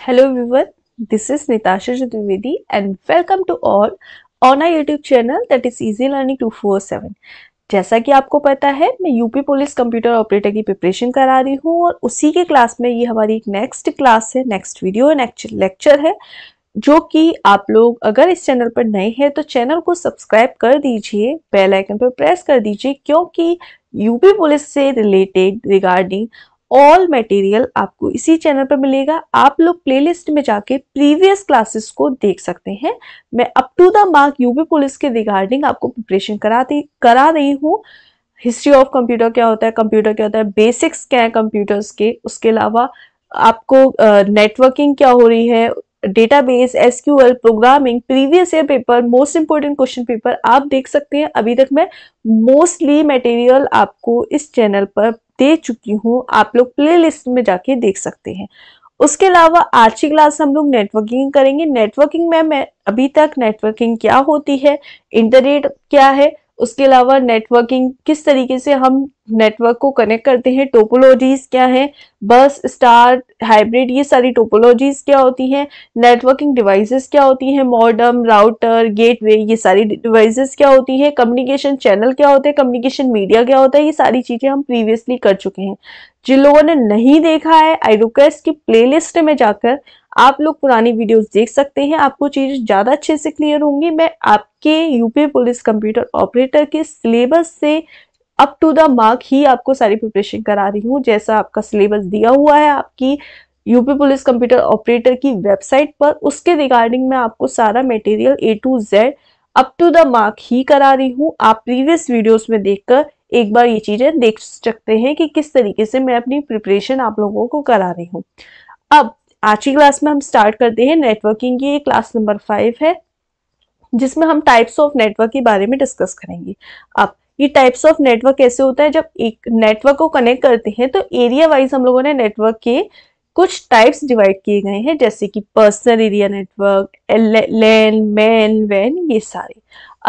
This is this Chaturvedi and welcome to all on I YouTube channel that is that learning to four 247. जैसा कि आपको पता है मैं यूपी पुलिस कंप्यूटर ऑपरेटर की प्रिपरेशन करा रही हूँ और उसी के क्लास में ये हमारी एक नेक्स्ट क्लास है नेक्स्ट वीडियो है नेक्स्ट लेक्चर है जो कि आप लोग अगर इस चैनल पर नए हैं तो चैनल को सब्सक्राइब कर दीजिए बेल आइकन पर प्रेस कर दीजिए क्योंकि यूपी पुलिस से रिलेटेड रिगार्डिंग ऑल मटेरियल आपको इसी चैनल पर मिलेगा आप लोग प्लेलिस्ट में जाके प्रीवियस क्लासेस को देख सकते हैं मैं up to the mark UP police के रिगार्डिंग आपको प्रिपरेशन कराती करा रही हूँ हिस्ट्री ऑफ कंप्यूटर क्या होता है कंप्यूटर क्या होता है बेसिक्स क्या है कंप्यूटर्स के उसके अलावा आपको नेटवर्किंग uh, क्या हो रही है database SQL programming previous year paper most important question paper आप देख सकते हैं अभी तक मैं मोस्टली मटेरियल आपको इस चैनल पर दे चुकी हूँ आप लोग प्लेलिस्ट में जाके देख सकते हैं उसके अलावा आज की क्लास हम लोग नेटवर्किंग करेंगे नेटवर्किंग में मैं अभी तक नेटवर्किंग क्या होती है इंटरनेट क्या है उसके अलावा नेटवर्किंग किस तरीके से हम नेटवर्क को कनेक्ट करते हैं टोपोलॉजीज क्या हैं बस स्टार हाइब्रिड ये सारी टोपोलॉजीज क्या होती हैं नेटवर्किंग डिवाइसेस क्या होती हैं मॉडर्म राउटर गेटवे ये सारी डिवाइसेस क्या होती हैं कम्युनिकेशन चैनल क्या होते हैं कम्युनिकेशन मीडिया क्या होता है ये सारी चीज़ें हम प्रीवियसली कर चुके हैं जिन लोगों ने नहीं देखा है आई रिक्वेस्ट की प्ले में जाकर आप लोग पुरानी वीडियोस देख सकते हैं आपको चीज ज्यादा अच्छे से क्लियर होंगी मैं आपके यूपी पुलिस कंप्यूटर ऑपरेटर के सिलेबस से अप टू द मार्क ही आपको सारी प्रिपरेशन करा रही हूँ जैसा आपका सिलेबस दिया हुआ है आपकी यूपी पुलिस कंप्यूटर ऑपरेटर की वेबसाइट पर उसके रिगार्डिंग में आपको सारा material A to Z up to the mark ही करा रही हूँ आप प्रीवियस वीडियोस में देखकर एक बार ये चीज़ें देख सकते हैं कि किस तरीके से मैं अपनी प्रिपरेशन आप लोगों को करा रही हूँ अब आज की क्लास में हम स्टार्ट करते हैं नेटवर्किंग की क्लास नंबर फाइव है जिसमें हम टाइप्स ऑफ नेटवर्क के बारे में डिस्कस करेंगे अब ये टाइप्स ऑफ नेटवर्क कैसे होता है जब एक नेटवर्क को कनेक्ट करते हैं तो एरिया वाइज हम लोगों ने नेटवर्क के कुछ टाइप्स डिवाइड किए गए हैं जैसे कि personal area network LAN MAN वैन ये सारे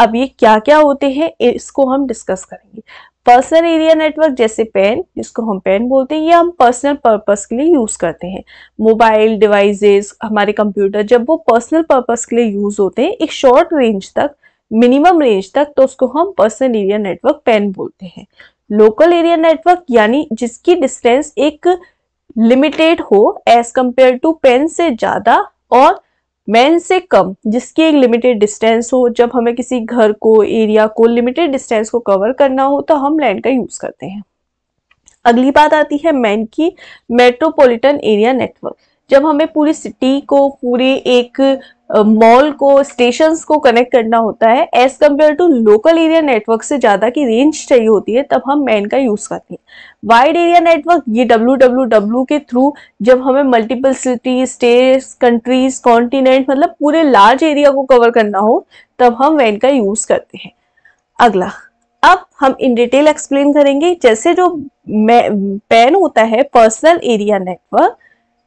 अब ये क्या क्या होते हैं इसको हम डिस्कस करेंगे पर्सनल एरिया नेटवर्क जैसे पेन जिसको हम पेन बोलते हैं ये हम पर्सनल पर्पस के लिए यूज़ करते हैं मोबाइल डिवाइसेस हमारे कंप्यूटर जब वो पर्सनल पर्पस के लिए यूज़ होते हैं एक शॉर्ट रेंज तक मिनिमम रेंज तक तो उसको हम पर्सनल एरिया नेटवर्क पेन बोलते हैं लोकल एरिया नेटवर्क यानी जिसकी डिस्टेंस एक लिमिटेड हो एज कंपेयर टू पेन से ज़्यादा और मैन से कम जिसकी एक लिमिटेड डिस्टेंस हो जब हमें किसी घर को एरिया को लिमिटेड डिस्टेंस को कवर करना हो तो हम लैंड का यूज़ करते हैं अगली बात आती है मैन की मेट्रोपॉलिटन एरिया नेटवर्क जब हमें पूरी सिटी को पूरे एक मॉल को स्टेशन को कनेक्ट करना होता है as compare to local area network से ज़्यादा की रेंज चाहिए होती है तब हम मैन का यूज़ करते हैं वाइड एरिया नेटवर्क ये डब्ल्यू के थ्रू जब हमें multiple city states countries continent मतलब पूरे लार्ज एरिया को कवर करना हो तब हम मैन का यूज़ करते हैं अगला अब हम इन डिटेल एक्सप्लेन करेंगे जैसे जो पैन होता है पर्सनल एरिया नेटवर्क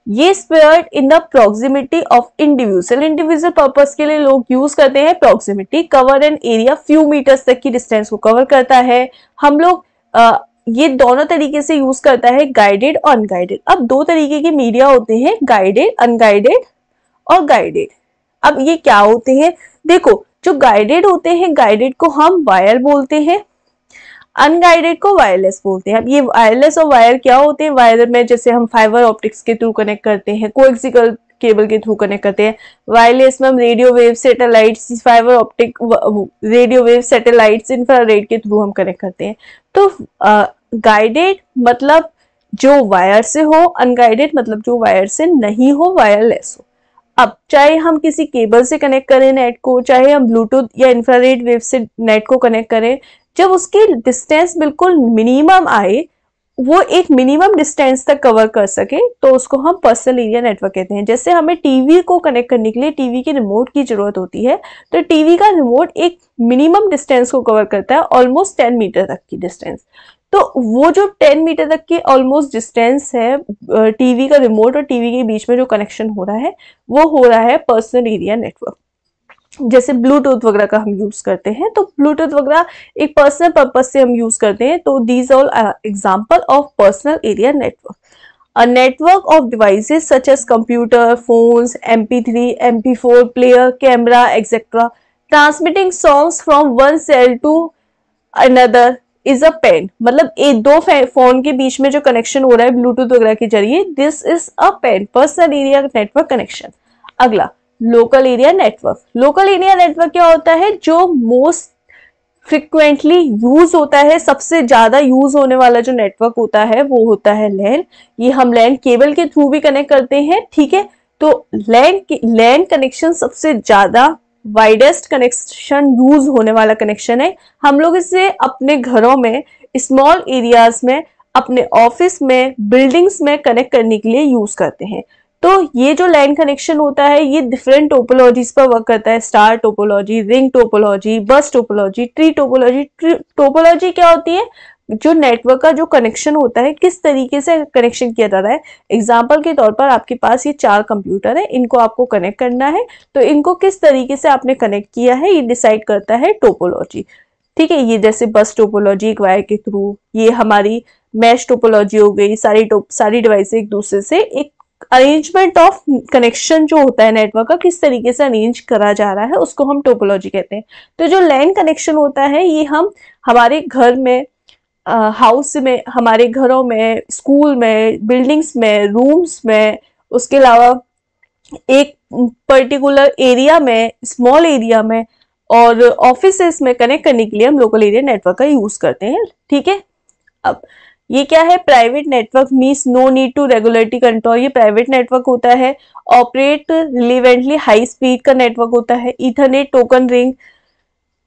ये spare in the proximity of individual individual purpose के लिए लोग यूज करते हैं proximity cover an area few metres तक की डिस्टेंस को कवर करता है हम लोग आ, ये दोनों तरीके से यूज करता है गाइडेड और अनगाइडेड अब दो तरीके के मीडिया होते हैं गाइडेड अनगाइडेड और गाइडेड अब ये क्या होते हैं देखो जो गाइडेड होते हैं गाइडेड को हम वायर बोलते हैं अनगाइडेड को वायरलेस बोलते हैं अब ये वायरलेस और वायर क्या होते हैं वायर में जैसे हम फाइबर ऑप्टिक्स के थ्रू कनेक्ट करते हैं कोएक्सिकल केबल के थ्रू कनेक्ट करते हैं वायरलेस में हम radio wave satellite fibre optic radio wave infra infrared के थ्रू हम कनेक्ट करते हैं तो गाइडेड मतलब जो वायर से हो अनगाइडेड मतलब जो वायर से नहीं हो वायरलेस हो अब चाहे हम किसी केबल से कनेक्ट करें नेट को चाहे हम ब्लूटूथ या इंफ्रारेड वेव से नेट को कनेक्ट करें जब उसकी डिस्टेंस बिल्कुल मिनिमम आए वो एक मिनिमम डिस्टेंस तक कवर कर सके तो उसको हम पर्सनल एरिया नेटवर्क कहते हैं जैसे हमें टीवी को कनेक्ट करने के लिए टीवी के रिमोट की ज़रूरत होती है तो टीवी का रिमोट एक मिनिमम डिस्टेंस को कवर करता है ऑलमोस्ट टेन मीटर तक की डिस्टेंस तो वो जो टेन मीटर तक की ऑलमोस्ट डिस्टेंस है टीवी का रिमोट और टीवी के बीच में जो कनेक्शन हो रहा है वो हो रहा है पर्सनल एरिया नेटवर्क जैसे ब्लूटूथ वगैरह का हम यूज़ करते हैं तो ब्लूटूथ वगैरह एक पर्सनल पर्पज से हम यूज़ करते हैं तो these all example of personal area network a network computer phones M P three M MP3, MP4 player camera etcetera transmitting songs from one cell to another is a PAN मतलब एक दो phone के बीच में जो connection हो रहा है ब्लूटूथ वगैरह के जरिए this is a PAN personal area network connection अगला local area network local area network क्या होता है जो मोस्ट फ्रिक्वेंटली यूज होता है सबसे ज्यादा यूज होने वाला जो नेटवर्क होता है वो होता है लैंड ये हम लैंड केबल के थ्रू भी कनेक्ट करते हैं ठीक है तो लैंड लैंड कनेक्शन सबसे ज्यादा वाइडेस्ट कनेक्शन यूज होने वाला कनेक्शन है हम लोग इसे अपने घरों में स्मॉल एरियाज में अपने ऑफिस में बिल्डिंग्स में कनेक्ट करने के लिए यूज करते हैं तो ये जो लाइन कनेक्शन होता है ये डिफरेंट टोपोलॉजीज पर वर्क करता है star topology ring topology bus topology tree topology topology क्या होती है जो नेटवर्क का जो कनेक्शन होता है किस तरीके से कनेक्शन किया जाता है एग्जाम्पल के तौर पर आपके पास ये चार कंप्यूटर है इनको आपको कनेक्ट करना है तो इनको किस तरीके से आपने कनेक्ट किया है ये डिसाइड करता है टोपोलॉजी ठीक है ये जैसे बस टोपोलॉजी एक वायर के थ्रू ये हमारी मैश टोपोलॉजी हो गई सारी टोप सारी डिवाइस एक दूसरे से एक अरेंजमेंट ऑफ कनेक्शन जो होता है नेटवर्क का किस तरीके से अरेंज करा जा रहा है उसको हम टोपोलॉजी कहते हैं तो जो लैंड कनेक्शन होता है ये हम हमारे घर में हाउस में हमारे घरों में स्कूल में बिल्डिंग्स में रूम्स में उसके अलावा एक पर्टिकुलर एरिया में स्मॉल एरिया में और ऑफिस में कनेक्ट करने के लिए हम लोकल एरिया नेटवर्क का यूज़ करते हैं ठीक है अब ये क्या है private network means no need to regulatory control ये प्राइवेट नेटवर्क होता है ऑपरेट रिलीवेंटली हाई स्पीड का नेटवर्क होता है Ethernet token ring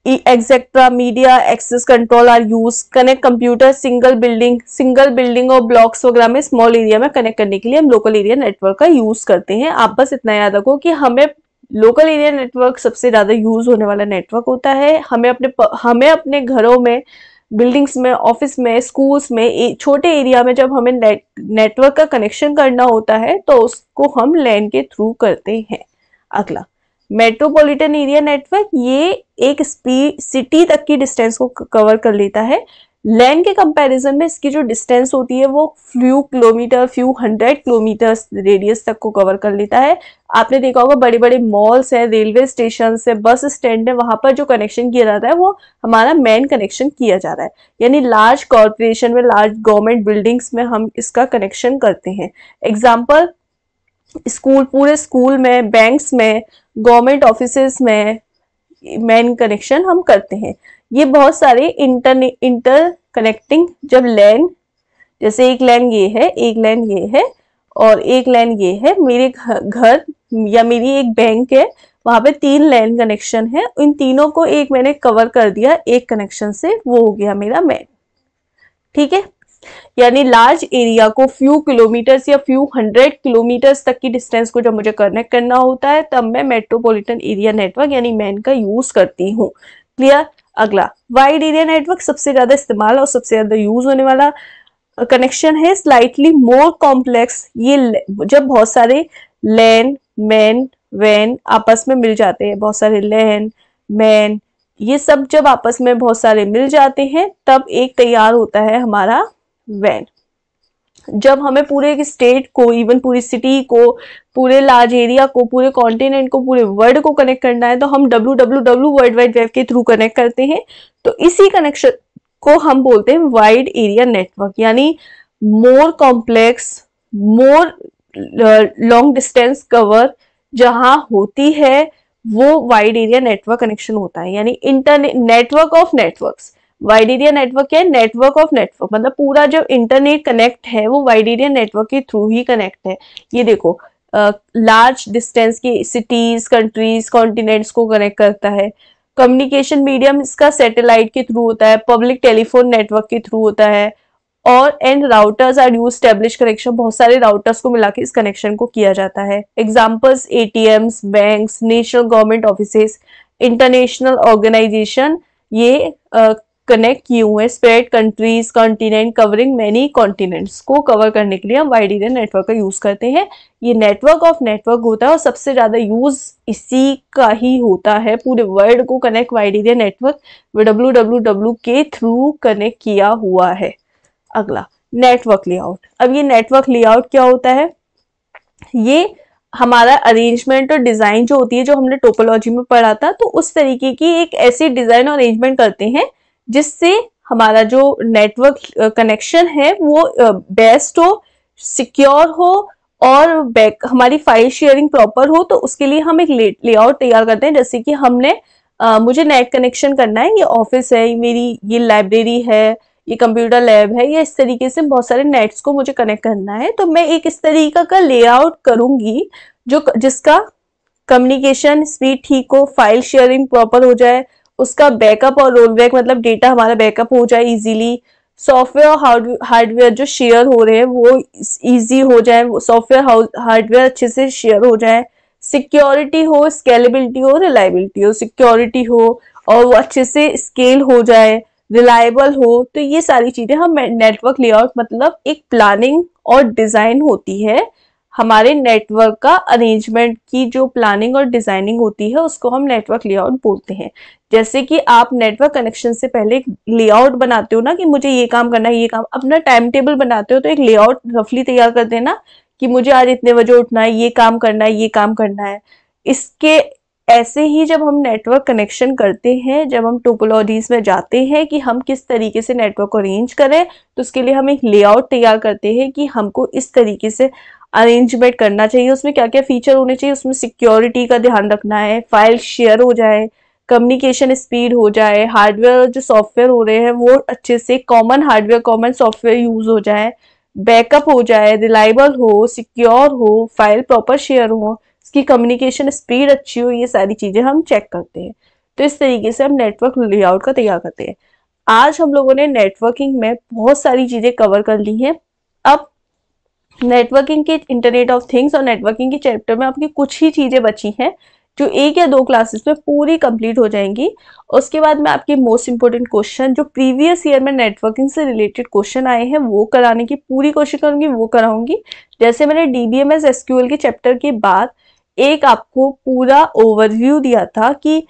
etcetera media access control are use connect computer single building single building और ब्लॉक्स वगैरह में small area में कनेक्ट करने के लिए हम लोकल एरिया नेटवर्क का यूज करते हैं आप बस इतना याद रखो कि हमें लोकल एरिया नेटवर्क सबसे ज्यादा यूज होने वाला नेटवर्क होता है हमें अपने हमें अपने घरों में बिल्डिंग्स में ऑफिस में स्कूल्स में छोटे एरिया में जब हमें नेट नेटवर्क का कनेक्शन करना होता है तो उसको हम लैंड के थ्रू करते हैं अगला मेट्रोपॉलिटन एरिया नेटवर्क ये एक सिटी तक की डिस्टेंस को कवर कर लेता है लैंड के कंपैरिजन में इसकी जो डिस्टेंस होती है वो few kilometre few hundred kilometre radius तक को कवर कर लेता है आपने देखा होगा बड़े बड़े मॉल्स हैं रेलवे स्टेशन है बस स्टैंड है वहां पर जो कनेक्शन किया जाता है वो हमारा मेन कनेक्शन किया जा रहा है यानी लार्ज कॉरपोरेशन में लार्ज गवर्नमेंट बिल्डिंग्स में हम इसका कनेक्शन करते हैं एग्जाम्पल स्कूल पूरे स्कूल में बैंक्स में गवर्नमेंट ऑफिस में मेन कनेक्शन हम करते हैं ये बहुत सारे इंटर इंटर कनेक्टिंग जब लैन जैसे एक लैन ये है एक लैन ये है और एक लैन ये है मेरे घर या मेरी एक बैंक है वहां पे तीन लैन कनेक्शन है इन तीनों को एक मैंने कवर कर दिया एक कनेक्शन से वो हो गया मेरा मैन ठीक है यानी लार्ज एरिया को फ्यू किलोमीटर्स या फ्यू हंड्रेड किलोमीटर्स तक की डिस्टेंस को जब मुझे कनेक्ट करना होता है तब मैं मेट्रोपॉलिटन एरिया नेटवर्क यानी मैन का यूज करती हूँ क्लियर अगला वाइड एरिया नेटवर्क सबसे ज्यादा इस्तेमाल और सबसे ज्यादा यूज होने वाला कनेक्शन uh, है स्लाइटली मोर कॉम्प्लेक्स ये जब बहुत सारे लैन मैन वैन आपस में मिल जाते हैं बहुत सारे लैन मैन ये सब जब आपस में बहुत सारे मिल जाते हैं तब एक तैयार होता है हमारा वैन जब हमें पूरे एक स्टेट को इवन पूरी सिटी को पूरे लार्ज एरिया को पूरे कॉन्टिनेंट को पूरे वर्ल्ड को कनेक्ट करना है तो हम W W W world wide web के थ्रू कनेक्ट करते हैं तो इसी कनेक्शन को हम बोलते हैं वाइड एरिया नेटवर्क यानी more complex more long distance cover जहाँ होती है वो वाइड एरिया नेटवर्क कनेक्शन होता है यानी internet network of networks wide area network क्या है नेटवर्क ऑफ नेटवर्क मतलब पूरा जो इंटरनेट कनेक्ट है वो वाइडीरिया नेटवर्क के थ्रू ही कनेक्ट है ये देखो लार्ज डिस्टेंस की सिटीज कंट्रीज कॉन्टिनेंट्स को कनेक्ट करता है कम्युनिकेशन मीडियम इसका सैटेलाइट के थ्रू होता है पब्लिक टेलीफोन नेटवर्क के थ्रू होता है और and routers are use establish connection बहुत सारे राउटर्स को मिला के इस कनेक्शन को किया जाता है examples A T Ms bank national government office international organisation ये कनेक्ट किए हुए spread countries continent covering many continents को कवर करने के लिए हम वाइड एरिया नेटवर्क का यूज़ करते हैं ये नेटवर्क ऑफ नेटवर्क होता है और सबसे ज़्यादा यूज़ इसी का ही होता है पूरे वर्ल्ड को connect wide area network W W W के थ्रू कनेक्ट किया हुआ है अगला नेटवर्क लेआउट अब ये नेटवर्क लेआउट क्या होता है ये हमारा अरेंजमेंट और डिज़ाइन जो होती है जो हमने टोपोलॉजी में पढ़ा था तो उस तरीके की एक ऐसी डिज़ाइन और अरेंजमेंट करते हैं जिससे हमारा जो नेटवर्क कनेक्शन है वो बेस्ट हो सिक्योर हो और बैक हमारी फाइल शेयरिंग प्रॉपर हो तो उसके लिए हम एक लेआउट तैयार करते हैं जैसे कि हमने आ, मुझे नेट कनेक्शन करना है ये ऑफिस है मेरी ये लाइब्रेरी है ये कंप्यूटर लैब है या इस तरीके से बहुत सारे नेट्स को मुझे कनेक्ट करना है तो मैं एक इस तरीका का लेआउट करूंगी जो जिसका कम्युनिकेशन स्पीड ठीक हो फाइल शेयरिंग प्रॉपर हो जाए उसका बैकअप और रोल बैक मतलब डेटा हमारा बैकअप हो जाए इजीली सॉफ्टवेयर और हार्डवेयर जो शेयर हो रहे हैं वो इजी हो जाए सॉफ्टवेयर हार्डवेयर अच्छे से शेयर हो जाए सिक्योरिटी हो स्केलेबिलिटी हो रिलायबिलिटी हो सिक्योरिटी हो और वो अच्छे से स्केल हो जाए रिलायबल हो तो ये सारी चीज़ें हम नेटवर्क लेआउट मतलब एक प्लानिंग और डिज़ाइन होती है हमारे नेटवर्क का अरेंजमेंट की जो प्लानिंग और डिजाइनिंग होती है उसको हम नेटवर्क लेआउट बोलते हैं जैसे कि आप नेटवर्क कनेक्शन से पहले एक लेआउट बनाते हो ना कि मुझे ये काम करना है ये काम अपना टाइम टेबल बनाते हो तो एक लेआउट रफली तैयार कर देना कि मुझे आज इतने बजे उठना है ये काम करना है ये काम करना है इसके ऐसे ही जब हम नेटवर्क कनेक्शन करते हैं जब हम टोपोलॉजीज में जाते हैं कि हम किस तरीके से नेटवर्क को अरेंज करें तो उसके लिए हम एक लेआउट तैयार करते हैं कि हमको इस तरीके से अरेंजमेंट करना चाहिए उसमें क्या क्या फीचर होने चाहिए उसमें सिक्योरिटी का ध्यान रखना है फाइल शेयर हो जाए कम्युनिकेशन स्पीड हो जाए हार्डवेयर जो सॉफ्टवेयर हो रहे हैं वो अच्छे से common hardware common software use हो जाए बैकअप हो जाए रिलायबल हो सिक्योर हो फाइल प्रॉपर शेयर हो इसकी कम्युनिकेशन स्पीड अच्छी हो ये सारी चीज़ें हम चेक करते हैं तो इस तरीके से हम नेटवर्क लेआउट का तैयार करते हैं आज हम लोगों ने नेटवर्किंग में बहुत सारी चीज़ें कवर कर ली हैं अब नेटवर्किंग के इंटरनेट ऑफ थिंग्स और नेटवर्किंग के चैप्टर में आपकी कुछ ही चीज़ें बची हैं जो एक या दो क्लासेस में पूरी कंप्लीट हो जाएंगी उसके बाद मैं आपके मोस्ट इंपॉर्टेंट क्वेश्चन जो प्रीवियस ईयर में नेटवर्किंग से रिलेटेड क्वेश्चन आए हैं वो कराने की पूरी कोशिश करूंगी वो कराऊंगी जैसे मैंने D B M S S Q L के चैप्टर के बाद एक आपको पूरा ओवरव्यू दिया था कि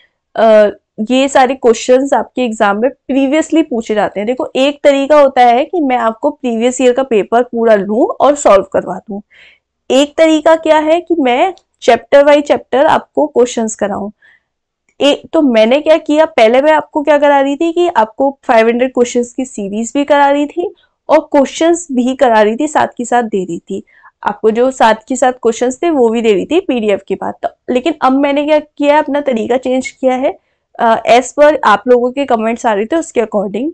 ये सारे क्वेश्चंस आपके एग्जाम में प्रीवियसली पूछे जाते हैं देखो एक तरीका होता है कि मैं आपको प्रीवियस ईयर का पेपर पूरा लूं और सॉल्व करवा दूं एक तरीका क्या है कि मैं चैप्टर बाई चैप्टर आपको क्वेश्चन कराऊ तो मैंने क्या किया पहले मैं आपको क्या करा रही थी कि आपको 500 क्वेश्चन की सीरीज भी करा रही थी और क्वेश्चंस भी करा रही थी साथ के साथ दे रही थी आपको जो साथ के साथ क्वेश्चंस थे वो भी दे रही थी पीडीएफ के बाद तो लेकिन अब मैंने क्या किया अपना तरीका चेंज किया है एज uh, पर आप लोगों के कमेंट्स आ रहे थे उसके अकॉर्डिंग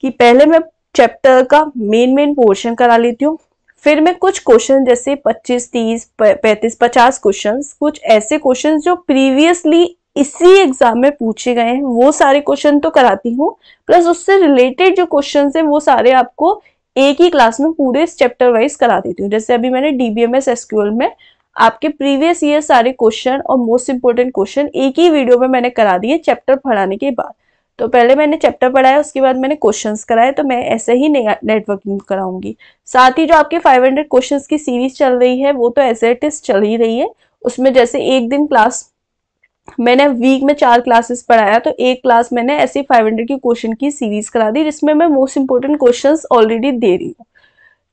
कि पहले मैं चैप्टर का मेन मेन पोर्शन करा लेती हूँ फिर मैं कुछ क्वेश्चन जैसे 25, 30, 35, 50 क्वेश्चंस कुछ ऐसे क्वेश्चंस जो प्रीवियसली इसी एग्जाम में पूछे गए हैं वो सारे क्वेश्चन तो कराती हूँ प्लस उससे रिलेटेड जो क्वेश्चन है वो सारे आपको एक ही क्लास में पूरे चैप्टर वाइज करा देती हूँ जैसे अभी मैंने DBMS B M S SQL में आपके प्रीवियस ईयर सारे क्वेश्चन और मोस्ट इंपोर्टेंट क्वेश्चन एक ही वीडियो में मैंने करा दिए चैप्टर पढ़ाने के बाद तो पहले मैंने चैप्टर पढ़ाया उसके बाद मैंने क्वेश्चंस कराए तो मैं ऐसे ही नेटवर्किंग कराऊंगी साथ ही जो आपके 500 क्वेश्चंस की सीरीज चल रही है वो तो एज एट इज चल ही रही है उसमें जैसे एक दिन क्लास मैंने वीक में चार क्लासेस पढ़ाया तो एक क्लास मैंने ऐसे 500 की क्वेश्चन की सीरीज करा दी जिसमें मैं मोस्ट इंपोर्टेंट क्वेश्चंस ऑलरेडी दे रही हूँ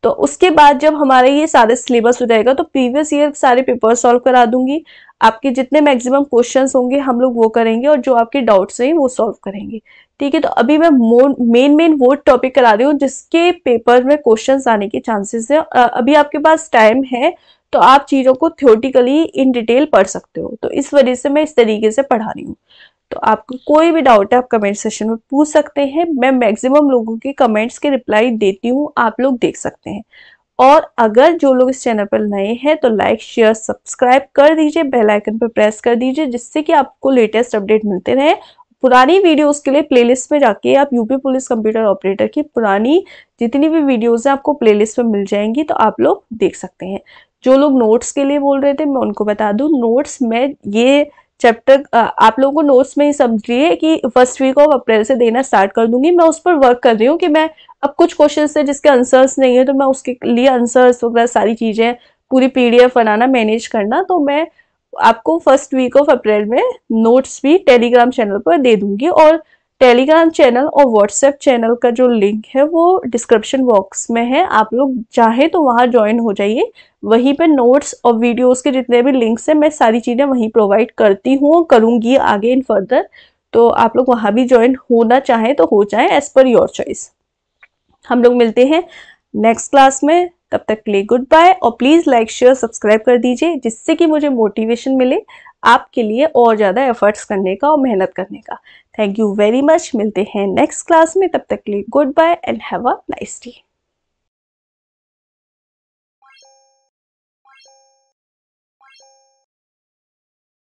तो उसके बाद जब हमारे ये सारे सिलेबस हो जाएगा तो प्रीवियस ईयर सारे पेपर सॉल्व करा दूंगी आपके जितने मैक्सिमम क्वेश्चंस होंगे हम लोग वो करेंगे और जो आपके डाउट्स हैं वो सॉल्व करेंगे ठीक है तो अभी मैं मेन मेन वो टॉपिक करा रही हूँ जिसके पेपर में क्वेश्चन आने के चांसेस है अभी आपके पास टाइम है तो आप चीज़ों को थियोटिकली इन डिटेल पढ़ सकते हो तो इस वजह से मैं इस तरीके से पढ़ा रही हूँ तो आपको कोई भी डाउट है आप कमेंट सेशन में पूछ सकते हैं मैं मैक्सिमम लोगों के कमेंट्स के रिप्लाई देती हूँ आप लोग देख सकते हैं और अगर जो लोग इस चैनल पर नए हैं तो लाइक शेयर सब्सक्राइब कर दीजिए बेल आइकन पर प्रेस कर दीजिए जिससे कि आपको लेटेस्ट अपडेट मिलते रहे पुरानी वीडियोस के लिए प्लेलिस्ट में जाके आप यूपी पुलिस कंप्यूटर ऑपरेटर की पुरानी जितनी भी वीडियोस हैं आपको प्लेलिस्ट में मिल जाएंगी तो आप लोग देख सकते हैं जो लोग नोट्स के लिए बोल रहे थे मैं उनको बता दूं नोट्स मैं ये चैप्टर आप लोगों को नोट्स में ही समझ लिए कि फर्स्ट वीक ऑफ अप्रैल से देना स्टार्ट कर दूंगी मैं उस पर वर्क कर रही हूँ कि मैं अब कुछ क्वेश्चन है जिसके आंसर्स नहीं है तो मैं उसके लिए आंसर्स वगैरह सारी चीज़ें पूरी पीडीएफ बनाना मैनेज करना तो मैं आपको फर्स्ट वीक ऑफ अप्रैल में नोट्स भी टेलीग्राम चैनल पर दे दूंगी और टेलीग्राम चैनल और व्हाट्सएप चैनल का जो लिंक है वो डिस्क्रिप्शन बॉक्स में है आप लोग चाहे तो वहाँ ज्वाइन हो जाइए वहीं पे नोट्स और वीडियोस के जितने भी लिंक्स हैं मैं सारी चीज़ें वहीं प्रोवाइड करती हूँ करूँगी आगे इन फर्दर तो आप लोग वहाँ भी ज्वाइन होना चाहें तो हो जाए एज़ पर योर चॉइस हम लोग मिलते हैं नेक्स्ट क्लास में तब तक ले गुड बाय और प्लीज़ लाइक शेयर सब्सक्राइब कर दीजिए जिससे कि मुझे मोटिवेशन मिले आपके लिए और ज़्यादा एफर्ट्स करने का और मेहनत करने का थैंक यू वेरी मच मिलते हैं नेक्स्ट क्लास में तब तक के लिए goodbye and have a nice day